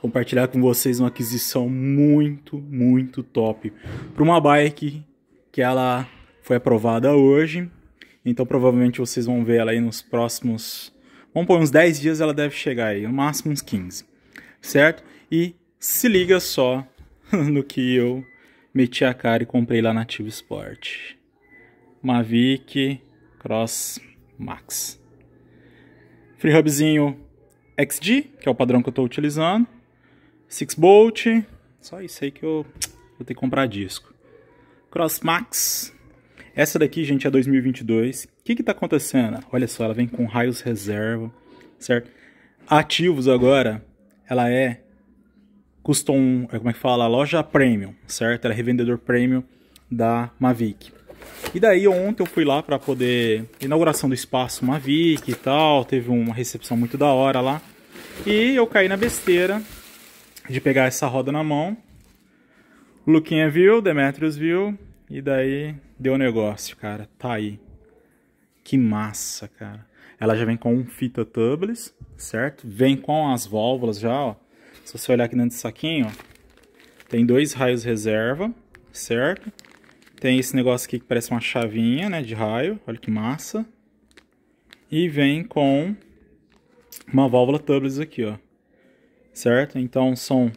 compartilhar com vocês uma aquisição muito, muito top para uma bike que ela foi aprovada hoje. Então provavelmente vocês vão ver ela aí nos próximos, vamos pôr uns 10 dias ela deve chegar aí, no máximo uns 15, certo? E se liga só no que eu meti a cara e comprei lá na Ativo Sport. Mavic Cross Max. Free Hubzinho XG, que é o padrão que eu estou utilizando. 6 bolt, só isso aí que eu vou ter que comprar disco. Crossmax, essa daqui, gente, é 2022. O que que tá acontecendo? Olha só, ela vem com raios reserva, certo? Ativos agora, ela é custom, é, como é que fala? Loja premium, certo? Ela é revendedor premium da Mavic. E daí ontem eu fui lá para poder inauguração do espaço Mavic e tal, teve uma recepção muito da hora lá. E eu caí na besteira de pegar essa roda na mão. Luquinha viu, Demetrius viu, e daí deu negócio, cara. Tá aí. Que massa, cara. Ela já vem com um fita tubeless, certo? Vem com as válvulas já, ó. Se você olhar aqui dentro do saquinho, ó, tem dois raios reserva, certo? Tem esse negócio aqui que parece uma chavinha, né, de raio. Olha que massa. E vem com uma válvula tubeless aqui, ó certo? Então são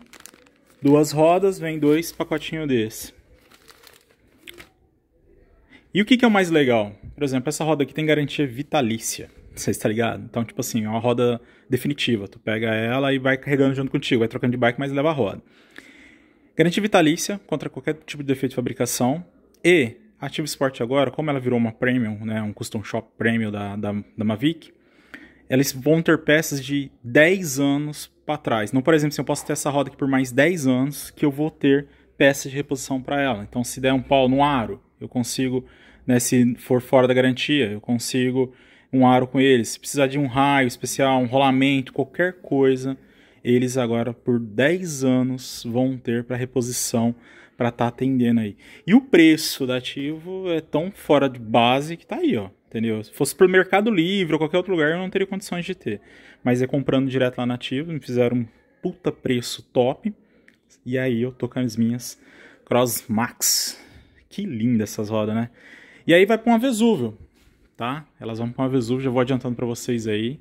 duas rodas, vem dois pacotinhos desse. E o que, que é o mais legal? Por exemplo, essa roda aqui tem garantia vitalícia. Você está ligado? Então, tipo assim, é uma roda definitiva. Tu pega ela e vai carregando junto contigo. Vai trocando de bike, mas leva a roda. Garantia vitalícia contra qualquer tipo de defeito de fabricação. E a Ativa Sport agora, como ela virou uma premium, né, um custom shop premium da, da, da Mavic, elas vão ter peças de 10 anos para trás. Não, por exemplo, se eu posso ter essa roda aqui por mais 10 anos, que eu vou ter peças de reposição para ela. Então, se der um pau no aro, eu consigo, né, se for fora da garantia, eu consigo um aro com ele. Se precisar de um raio especial, um rolamento, qualquer coisa, eles agora por 10 anos vão ter para reposição para estar tá atendendo aí. E o preço do ativo é tão fora de base que tá aí, ó. Entendeu? Se fosse por Mercado Livre ou qualquer outro lugar, eu não teria condições de ter. Mas é comprando direto lá na Ativo, me fizeram um puta preço top. E aí eu tô com as minhas Cross Max. Que linda essas rodas, né? E aí vai para uma Vesúvio, tá? Elas vão para uma Vesúvio, já vou adiantando para vocês aí.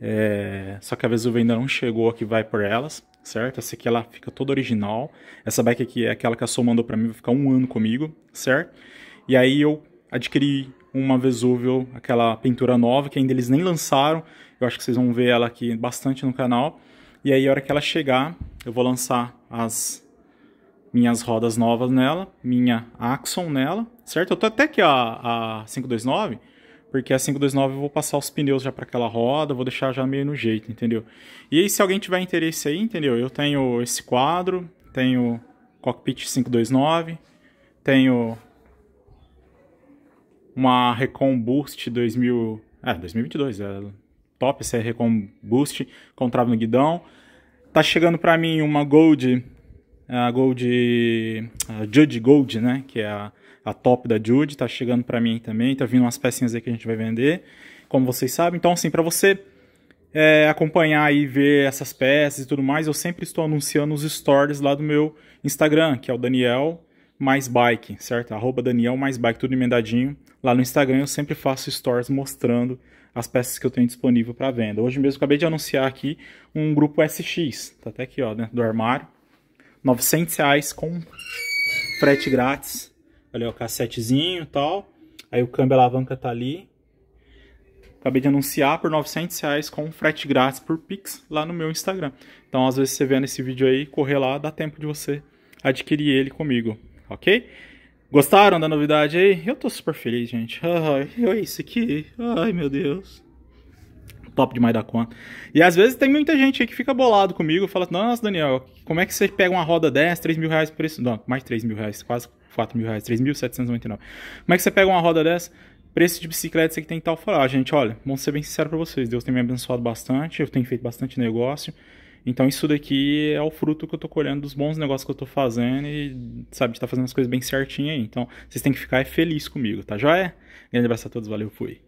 É, só que a Vesuvio ainda não chegou aqui, vai por elas, certo? Essa aqui ela fica toda original. Essa bike aqui é aquela que a Sol mandou pra mim, vai ficar um ano comigo, certo? E aí eu adquiri uma Vesúvio, aquela pintura nova, que ainda eles nem lançaram. Eu acho que vocês vão ver ela aqui bastante no canal. E aí, a hora que ela chegar, eu vou lançar as minhas rodas novas nela, minha Axon nela, certo? Eu tô até que a, a 529 porque a 529 eu vou passar os pneus já para aquela roda, vou deixar já meio no jeito, entendeu? E aí, se alguém tiver interesse aí, entendeu? Eu tenho esse quadro, tenho cockpit 529, tenho uma Recon Boost 2000, é, 2022, é top essa Recon Boost com trava no guidão. Tá chegando para mim uma Gold, a Gold, a Judge Gold, né, que é a a top da Jude, tá chegando para mim também, tá vindo umas pecinhas aí que a gente vai vender, como vocês sabem. Então, assim, para você é, acompanhar e ver essas peças e tudo mais, eu sempre estou anunciando os stories lá do meu Instagram, que é o Daniel mais bike, certo? Arroba Daniel mais bike, tudo emendadinho. Lá no Instagram eu sempre faço stories mostrando as peças que eu tenho disponível para venda. Hoje mesmo acabei de anunciar aqui um grupo SX, tá até aqui ó, dentro né, do armário. 900 reais com frete grátis. Olha o cassetezinho e tal. Aí o câmbio alavanca tá ali. Acabei de anunciar por 900 reais com frete grátis por Pix lá no meu Instagram. Então, às vezes, você vendo esse vídeo aí, correr lá, dá tempo de você adquirir ele comigo, ok? Gostaram da novidade aí? Eu tô super feliz, gente. Ai, olha é isso aqui. Ai, meu Deus top demais da conta. E às vezes tem muita gente aí que fica bolado comigo, fala, nossa, Daniel, como é que você pega uma roda dessa, 3 mil reais por isso? Não, mais 3 mil reais, quase 4 mil reais, 3.799. Como é que você pega uma roda dessa? Preço de bicicleta, você que tem que tal falar. Ah, gente, olha, vamos ser bem sincero para vocês, Deus tem me abençoado bastante, eu tenho feito bastante negócio. Então isso daqui é o fruto que eu tô colhendo dos bons negócios que eu tô fazendo e, sabe, tá fazendo as coisas bem certinho aí. Então, vocês têm que ficar é feliz comigo, tá já é Grande abraço a todos, valeu, fui.